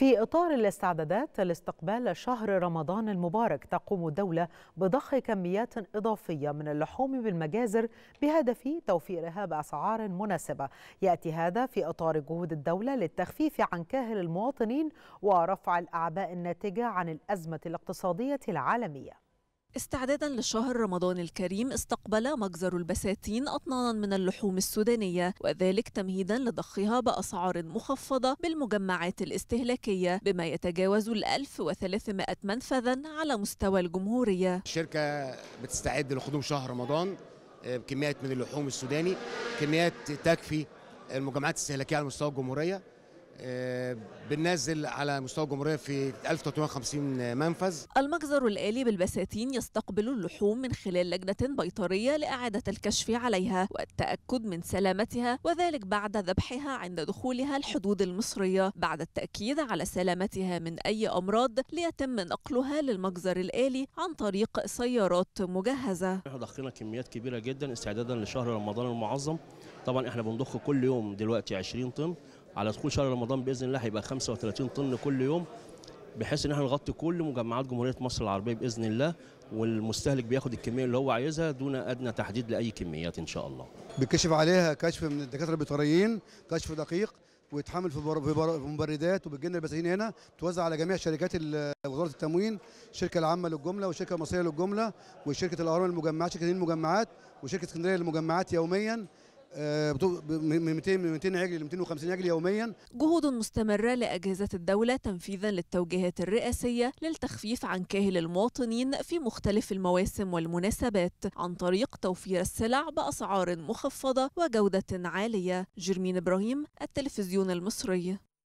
في إطار الاستعدادات لاستقبال شهر رمضان المبارك تقوم الدولة بضخ كميات إضافية من اللحوم بالمجازر بهدف توفيرها بأسعار مناسبة يأتي هذا في إطار جهود الدولة للتخفيف عن كاهل المواطنين ورفع الأعباء الناتجة عن الأزمة الاقتصادية العالمية استعدادا لشهر رمضان الكريم استقبل مجزر البساتين أطنانا من اللحوم السودانية وذلك تمهيدا لضخها بأسعار مخفضة بالمجمعات الاستهلاكية بما يتجاوز ال 1300 منفذا على مستوى الجمهورية الشركة بتستعد لخدوم شهر رمضان آه، بكميات من اللحوم السوداني كميات تكفي المجمعات الاستهلاكية على مستوى الجمهورية آه، بننزل على مستوى الجمهوريه في 1350 منفذ المجزر الالي بالبساتين يستقبل اللحوم من خلال لجنه بيطريه لاعاده الكشف عليها والتاكد من سلامتها وذلك بعد ذبحها عند دخولها الحدود المصريه بعد التاكيد على سلامتها من اي امراض ليتم نقلها للمجزر الالي عن طريق سيارات مجهزه احنا ضخينا كميات كبيره جدا استعدادا لشهر رمضان المعظم طبعا احنا بنضخ كل يوم دلوقتي 20 طن على دخول شهر رمضان باذن الله هيبقى 35 طن كل يوم بحيث ان احنا نغطي كل مجمعات جمهوريه مصر العربيه باذن الله والمستهلك بياخد الكميه اللي هو عايزها دون ادنى تحديد لاي كميات ان شاء الله. بيتكشف عليها كشف من الدكاتره البيطريين كشف دقيق ويتحمل في, في, مبردات وبتجينا البساتين هنا توزع على جميع شركات وزاره التموين الشركه العامه للجمله والشركه المصريه للجمله وشركه الاهرام المجمعات شركه المجمعات وشركه اسكندريه للمجمعات يوميا من 200 من 200 عجل ل 250 عجل يوميا جهود مستمرة لأجهزة الدولة تنفيذا للتوجيهات الرئاسية للتخفيف عن كاهل المواطنين في مختلف المواسم والمناسبات عن طريق توفير السلع بأسعار مخفضة وجودة عالية جرمين إبراهيم التلفزيون المصري